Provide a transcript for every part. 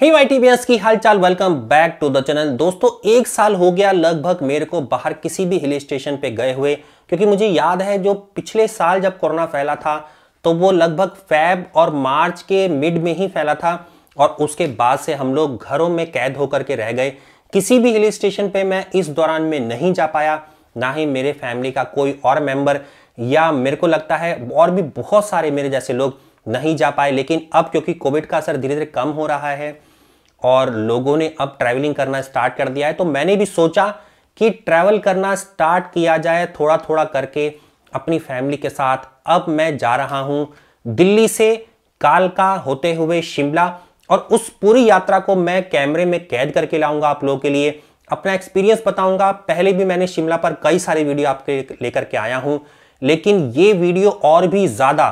हे Y टीवीएस की हालचाल welcome back to the channel दोस्तों एक साल हो गया लगभग मेरे को बाहर किसी भी हिल स्टेशन पे गए हुए क्योंकि मुझे याद है जो पिछले साल जब कोरोना फैला था तो वो लगभग फैब और मार्च के मिड में ही फैला था और उसके बाद से हम लोग घरों में कैद होकर के रह गए किसी भी हिल स्टेशन पे मैं इस दौरान में नहीं जा पाया ना ही मेरे फैमिली का कोई और मेम्बर या मेरे को लगता है और भी बहुत सारे मेरे जैसे लोग नहीं जा पाए लेकिन अब क्योंकि कोविड का असर धीरे धीरे कम हो रहा है और लोगों ने अब ट्रैवलिंग करना स्टार्ट कर दिया है तो मैंने भी सोचा कि ट्रैवल करना स्टार्ट किया जाए थोड़ा थोड़ा करके अपनी फैमिली के साथ अब मैं जा रहा हूँ दिल्ली से कालका होते हुए शिमला और उस पूरी यात्रा को मैं कैमरे में कैद करके लाऊंगा आप लोगों के लिए अपना एक्सपीरियंस बताऊंगा पहले भी मैंने शिमला पर कई सारे वीडियो आपके लेकर के आया हूं लेकिन ये वीडियो और भी ज़्यादा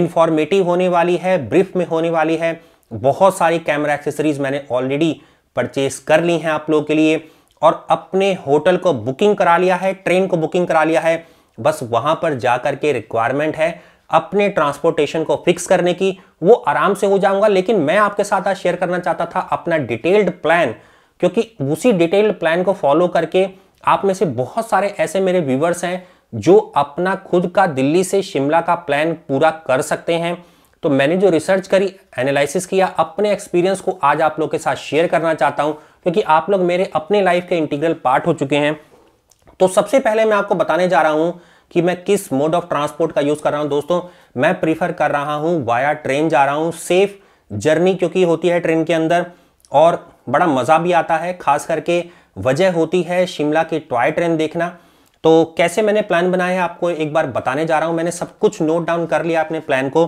इन्फॉर्मेटिव होने वाली है ब्रीफ में होने वाली है बहुत सारी कैमरा एक्सेसरीज मैंने ऑलरेडी परचेस कर ली हैं आप लोगों के लिए और अपने होटल को बुकिंग करा लिया है ट्रेन को बुकिंग करा लिया है बस वहाँ पर जा कर के रिक्वायरमेंट है अपने ट्रांसपोर्टेशन को फिक्स करने की वो आराम से हो जाऊंगा लेकिन मैं आपके साथ आज शेयर करना चाहता था अपना डिटेल्ड प्लान क्योंकि उसी डिटेल्ड प्लान को फॉलो करके आप में से बहुत सारे ऐसे मेरे व्यूवर्स हैं जो अपना खुद का दिल्ली से शिमला का प्लान पूरा कर सकते हैं तो मैंने जो रिसर्च करी एनालिसिस किया अपने एक्सपीरियंस को आज आप लोग के साथ शेयर करना चाहता हूं क्योंकि आप लोग मेरे अपने लाइफ के इंटीग्रल पार्ट हो चुके हैं तो सबसे पहले मैं आपको बताने जा रहा हूं कि मैं किस मोड ऑफ ट्रांसपोर्ट का यूज कर रहा हूं दोस्तों मैं प्रीफर कर रहा हूं वाया ट्रेन जा रहा हूं सेफ जर्नी क्योंकि होती है ट्रेन के अंदर और बड़ा मज़ा भी आता है खास करके वजह होती है शिमला की टॉय ट्रेन देखना तो कैसे मैंने प्लान बनाया है आपको एक बार बताने जा रहा हूँ मैंने सब कुछ नोट डाउन कर लिया अपने प्लान को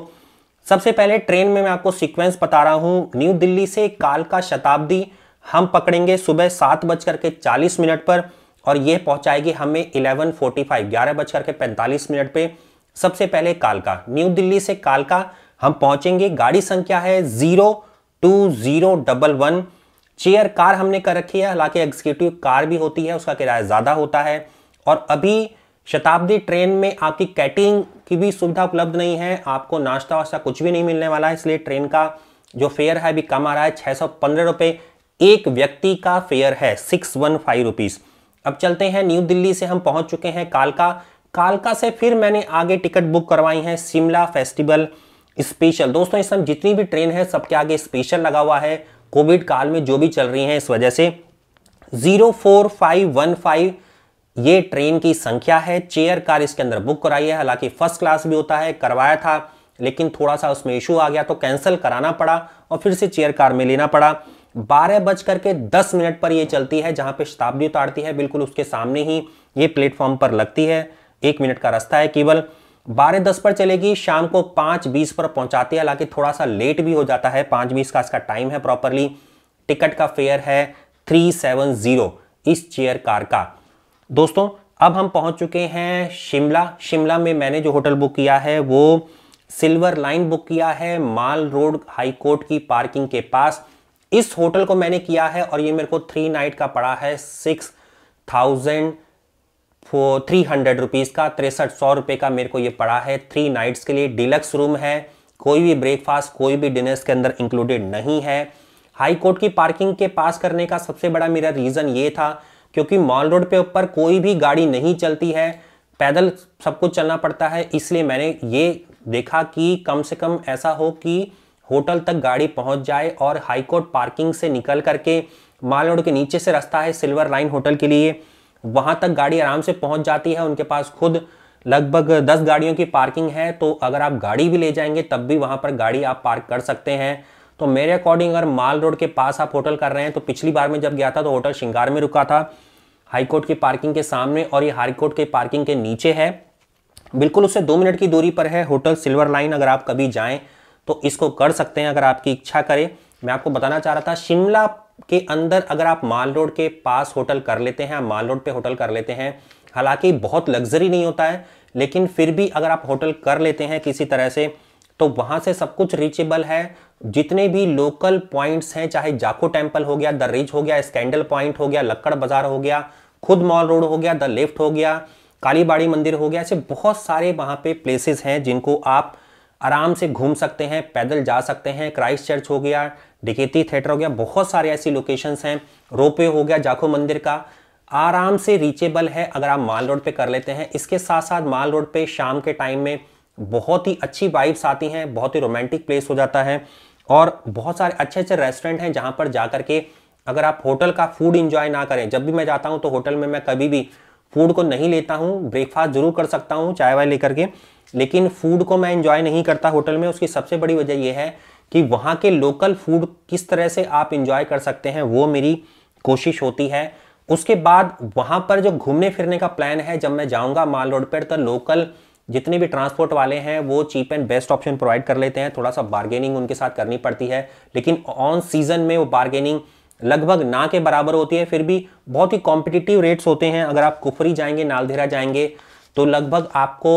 सबसे पहले ट्रेन में मैं आपको सीक्वेंस बता रहा हूँ न्यू दिल्ली से कालका शताब्दी हम पकड़ेंगे सुबह सात बज करके चालीस मिनट पर और यह पहुंचाएगी हमें इलेवन फोर्टी फाइव ग्यारह बज करके पैंतालीस मिनट पे सबसे पहले कालका न्यू दिल्ली से कालका हम पहुंचेंगे गाड़ी संख्या है zero two zero double one chair car हमने कर रखी है हालांकि एग्जीक्यूटिव कार भी होती है उसका किराया ज़्यादा होता है और अभी शताब्दी ट्रेन में आपकी कैटिंग की भी सुविधा उपलब्ध नहीं है आपको नाश्ता वास्ता कुछ भी नहीं मिलने वाला है इसलिए ट्रेन का जो फेयर है अभी कम आ रहा है छः सौ पंद्रह एक व्यक्ति का फेयर है सिक्स वन फाइव रुपीज़ अब चलते हैं न्यू दिल्ली से हम पहुंच चुके हैं कालका कालका से फिर मैंने आगे टिकट बुक करवाई है शिमला फेस्टिवल स्पेशल दोस्तों इस समय जितनी भी ट्रेन है सबके आगे स्पेशल लगा हुआ है कोविड काल में जो भी चल रही हैं इस वजह से zero four five one five ये ट्रेन की संख्या है चेयर कार इसके अंदर बुक कराई है हालांकि फर्स्ट क्लास भी होता है करवाया था लेकिन थोड़ा सा उसमें इशू आ गया तो कैंसिल कराना पड़ा और फिर से चेयर कार में लेना पड़ा बारह बज करके दस मिनट पर यह चलती है जहाँ पे शताब्दी उतारती है बिल्कुल उसके सामने ही ये प्लेटफॉर्म पर लगती है एक मिनट का रास्ता है केवल बारह दस पर चलेगी शाम को पाँच बीस पर पहुँचाती है हालांकि थोड़ा सा लेट भी हो जाता है पाँच बीस का इसका टाइम है प्रॉपरली टिकट का फेयर है थ्री सेवन जीरो इस चेयर कार का दोस्तों अब हम पहुंच चुके हैं शिमला शिमला में मैंने जो होटल बुक किया है वो सिल्वर लाइन बुक किया है माल रोड हाई कोर्ट की पार्किंग के पास इस होटल को मैंने किया है और ये मेरे को थ्री नाइट का पड़ा है six thousand three hundred rupees का तिरसठ सौ रुपये का मेरे को ये पड़ा है थ्री नाइट्स के लिए डिलक्स रूम है कोई भी ब्रेकफास्ट कोई भी डिनर्स के अंदर इंक्लूडेड नहीं है हाई कोर्ट की पार्किंग के पास करने का सबसे बड़ा मेरा रीज़न ये था क्योंकि मॉल रोड पे ऊपर कोई भी गाड़ी नहीं चलती है पैदल सबको चलना पड़ता है इसलिए मैंने ये देखा कि कम से कम ऐसा हो कि होटल तक गाड़ी पहुंच जाए और हाईकोर्ट पार्किंग से निकल करके माल रोड के नीचे से रास्ता है सिल्वर लाइन होटल के लिए वहाँ तक गाड़ी आराम से पहुँच जाती है उनके पास खुद लगभग दस गाड़ियों की पार्किंग है तो अगर आप गाड़ी भी ले जाएंगे तब भी वहाँ पर गाड़ी आप पार्क कर सकते हैं तो मेरे अकॉर्डिंग अगर माल रोड के पास आप होटल कर रहे हैं तो पिछली बार में जब गया था तो होटल श्रृंगार में रुका था हाईकोर्ट की पार्किंग के सामने और ये हाईकोर्ट के पार्किंग के नीचे है बिल्कुल उससे दो मिनट की दूरी पर है होटल सिल्वर लाइन अगर आप कभी जाएँ तो इसको कर सकते हैं अगर आपकी इच्छा करे मैं आपको बताना चाह रहा था शिमला के अंदर अगर आप माल रोड के पास होटल कर लेते हैं माल रोड पे होटल कर लेते हैं हालांकि बहुत लग्जरी नहीं होता है लेकिन फिर भी अगर आप होटल कर लेते हैं किसी तरह से तो वहां से सब कुछ रीचेबल है जितने भी लोकल पॉइंट्स हैं चाहे जाखो टेम्पल हो गया द रिज हो गया स्कैंडल पॉइंट हो गया लक्कड़ बाजार हो गया खुद मॉल रोड हो गया द लेफ्ट हो गया कालीबाड़ी मंदिर हो गया ऐसे बहुत सारे वहाँ पे प्लेसेस हैं जिनको आप आराम से घूम सकते हैं पैदल जा सकते हैं क्राइस्ट चर्च हो गया डिकेती थिएटर हो गया बहुत सारे ऐसी लोकेशंस हैं रोपे हो गया जाखो मंदिर का आराम से रीचेबल है अगर आप माल रोड पे कर लेते हैं इसके साथ साथ माल रोड पे शाम के टाइम में बहुत ही अच्छी वाइब्स आती हैं बहुत ही रोमांटिक प्लेस हो जाता है और बहुत सारे अच्छे अच्छे रेस्टोरेंट हैं जहाँ पर जा के अगर आप होटल का फूड इंजॉय ना करें जब भी मैं जाता हूँ तो होटल में मैं कभी भी फूड को नहीं लेता हूँ ब्रेकफास्ट जरूर कर सकता हूँ चाय वाय लेकर के लेकिन फूड को मैं इंजॉय नहीं करता होटल में उसकी सबसे बड़ी वजह यह है कि वहाँ के लोकल फूड किस तरह से आप इंजॉय कर सकते हैं वो मेरी कोशिश होती है उसके बाद वहाँ पर जो घूमने फिरने का प्लान है जब मैं जाऊँगा माल रोड पर तो लोकल जितने भी ट्रांसपोर्ट वाले हैं वो cheap and best option provide कर लेते हैं थोड़ा सा बार्गेनिंग उनके साथ करनी पड़ती है लेकिन ऑन सीजन में वो बार्गेनिंग लगभग ना के बराबर होती है फिर भी बहुत ही कॉम्पिटिटिव रेट्स होते हैं अगर आप कुफरी जाएंगे नालधेरा जाएंगे तो लगभग आपको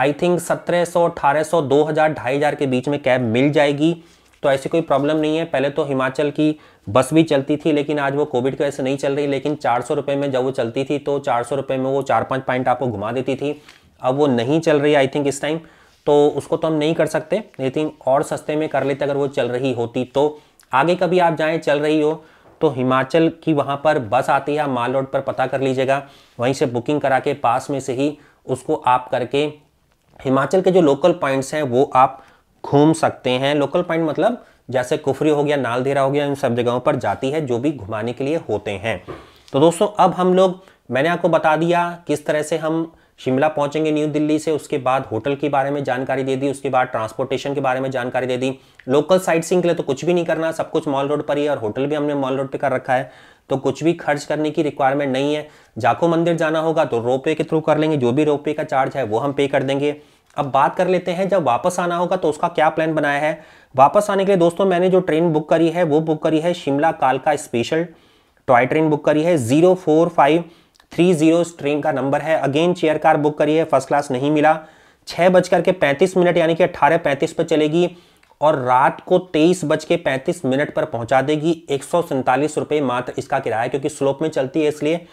आई थिंक सत्रह सौ अठारह सौ दो हज़ार ढाई हज़ार के बीच में कैब मिल जाएगी तो ऐसी कोई प्रॉब्लम नहीं है पहले तो हिमाचल की बस भी चलती थी लेकिन आज वो कोविड की वजह से नहीं चल रही लेकिन चार सौ में जब वो चलती थी तो चार सौ में वो चार पाँच पॉइंट आपको घुमा देती थी अब वो नहीं चल रही आई थिंक इस टाइम तो उसको तो हम नहीं कर सकते आई थिंक और सस्ते में कर लेते अगर वो चल रही होती तो आगे कभी आप जाएँ चल रही हो तो हिमाचल की वहाँ पर बस आती है माल रोड पर पता कर लीजिएगा वहीं से बुकिंग करा के पास में से ही उसको आप करके हिमाचल के जो लोकल पॉइंट्स हैं वो आप घूम सकते हैं लोकल पॉइंट मतलब जैसे कुफरी हो गया नालधेरा हो गया इन सब जगहों पर जाती है जो भी घुमाने के लिए होते हैं तो दोस्तों अब हम लोग मैंने आपको बता दिया किस तरह से हम शिमला पहुंचेंगे न्यू दिल्ली से उसके बाद होटल के बारे में जानकारी दे दी उसके बाद ट्रांसपोर्टेशन के बारे में जानकारी दे दी लोकल साइट सीन के लिए तो कुछ भी नहीं करना सब कुछ मॉल रोड पर ही और होटल भी हमने मॉल रोड पर कर रखा है तो कुछ भी खर्च करने की रिक्वायरमेंट नहीं है जाको मंदिर जाना होगा तो रोपवे के थ्रू कर लेंगे जो भी रोपवे का चार्ज है वो हम पे कर देंगे अब बात कर लेते हैं जब वापस आना होगा तो उसका क्या प्लान बनाया है वापस आने के लिए दोस्तों मैंने जो ट्रेन बुक करी है वो बुक करी है शिमला कालका स्पेशल टॉय ट्रेन बुक करी है zero four five three zero train का नंबर है अगेन चेयर कार बुक करिए फर्स्ट क्लास नहीं मिला छः बज करके पैंतीस मिनट यानी कि अट्ठारह पैंतीस पर चलेगी और रात को तेईस बज के पैंतीस मिनट पर पहुंचा देगी एक सौ सैंतालीस रुपये मात्र इसका किराया क्योंकि स्लोप में चलती है इसलिए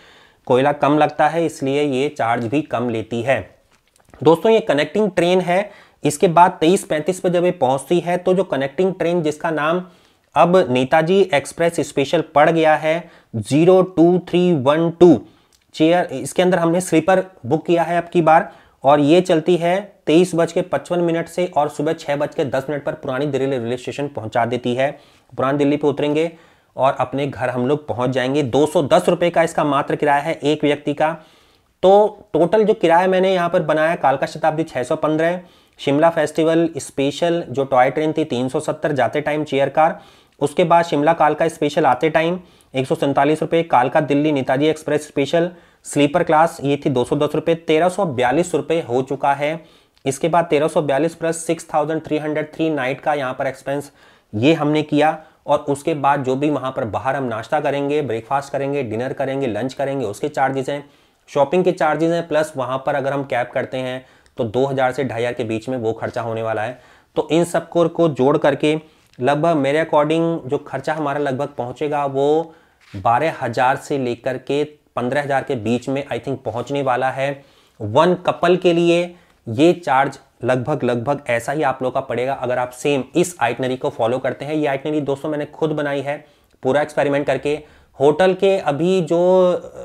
कोयला कम लगता है इसलिए ये चार्ज भी कम लेती है दोस्तों ये कनेक्टिंग ट्रेन है इसके बाद तेईस पैंतीस पर जब ये पहुंचती है तो जो कनेक्टिंग ट्रेन जिसका नाम अब नेताजी एक्सप्रेस स्पेशल पड़ गया है zero two three one two chair इसके अंदर हमने स्लीपर बुक किया है अब की बार और ये चलती है तेईस बज के पचपन मिनट से और सुबह छः बज के दस मिनट पर पुरानी दिल्ली रेलवे स्टेशन पहुंचा देती है पुरानी दिल्ली पे उतरेंगे और अपने घर हम लोग पहुंच जाएंगे दो सौ का इसका मात्र किराया है एक व्यक्ति का तो टोटल जो किराया मैंने यहाँ पर बनाया कालका शताब्दी पंद्रह शिमला फेस्टिवल स्पेशल जो टॉय ट्रेन थी सत्तर जाते टाइम चेयर कार उसके बाद शिमला कालका स्पेशल आते टाइम एक सौ रुपये कालका Delhi Netaji express special sleeper class ये थी दो सौ दस रुपये तेरह सौ बयालीस रुपये हो चुका है इसके बाद तेरह सौ बयालीस plus six thousand three hundred three night का यहाँ पर एक्सपेंस ये हमने किया और उसके बाद जो भी वहाँ पर बाहर हम नाश्ता करेंगे ब्रेकफास्ट करेंगे डिनर करेंगे लंच करेंगे उसके चार्जेस हैं शॉपिंग के चार्जेज हैं प्लस वहाँ पर अगर हम कैब करते हैं तो 2000 से ढाई के बीच में वो खर्चा होने वाला है तो इन सब को जोड़ करके लगभग मेरे अकॉर्डिंग जो खर्चा हमारा लगभग पहुंचेगा वो बारह हज़ार से लेकर के पंद्रह हज़ार के बीच में आई थिंक पहुंचने वाला है वन कपल के लिए ये चार्ज लगभग लगभग ऐसा ही आप लोग का पड़ेगा अगर आप सेम इस आइटनरी को फॉलो करते हैं ये आइटनरी दोस्तों मैंने खुद बनाई है पूरा एक्सपेरिमेंट करके होटल के अभी जो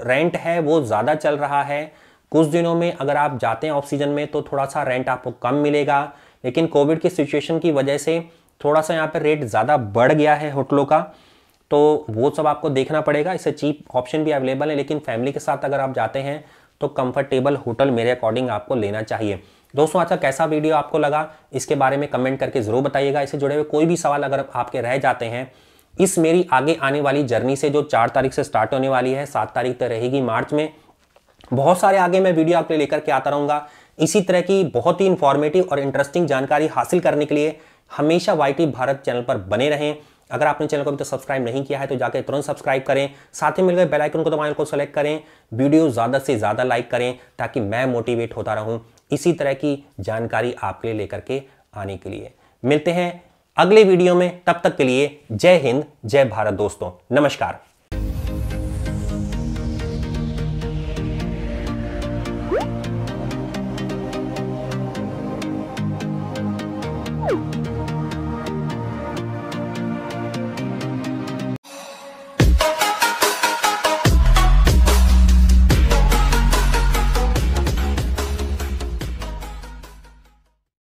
रेंट है वो ज़्यादा चल रहा है कुछ दिनों में अगर आप जाते हैं ऑफ सीजन में तो थोड़ा सा रेंट आपको कम मिलेगा लेकिन कोविड की सिचुएशन की वजह से थोड़ा सा यहाँ पर रेट ज़्यादा बढ़ गया है होटलों का तो वो सब आपको देखना पड़ेगा इससे चीप ऑप्शन भी अवेलेबल है लेकिन फैमिली के साथ अगर आप जाते हैं तो कंफर्टेबल होटल मेरे अकॉर्डिंग आपको लेना चाहिए दोस्तों अच्छा कैसा वीडियो आपको लगा इसके बारे में कमेंट करके ज़रूर बताइएगा इससे जुड़े हुए कोई भी सवाल अगर आपके रह जाते हैं इस मेरी आगे आने वाली जर्नी से जो चार तारीख से स्टार्ट होने वाली है सात तारीख तक रहेगी मार्च में बहुत सारे आगे मैं वीडियो आपके लेकर के आता रहूँगा इसी तरह की बहुत ही इन्फॉर्मेटिव और इंटरेस्टिंग जानकारी हासिल करने के लिए हमेशा वाई भारत चैनल पर बने रहें अगर आपने चैनल को अभी तक तो सब्सक्राइब नहीं किया है तो जाकर तुरंत सब्सक्राइब करें साथ ही मिल गए बेलाइकन को दबाएं को सेलेक्ट करें वीडियो ज़्यादा से ज़्यादा लाइक करें ताकि मैं मोटिवेट होता रहूं इसी तरह की जानकारी आपके लिए लेकर के आने के लिए मिलते हैं अगले वीडियो में तब तक के लिए जय हिंद जय भारत दोस्तों नमस्कार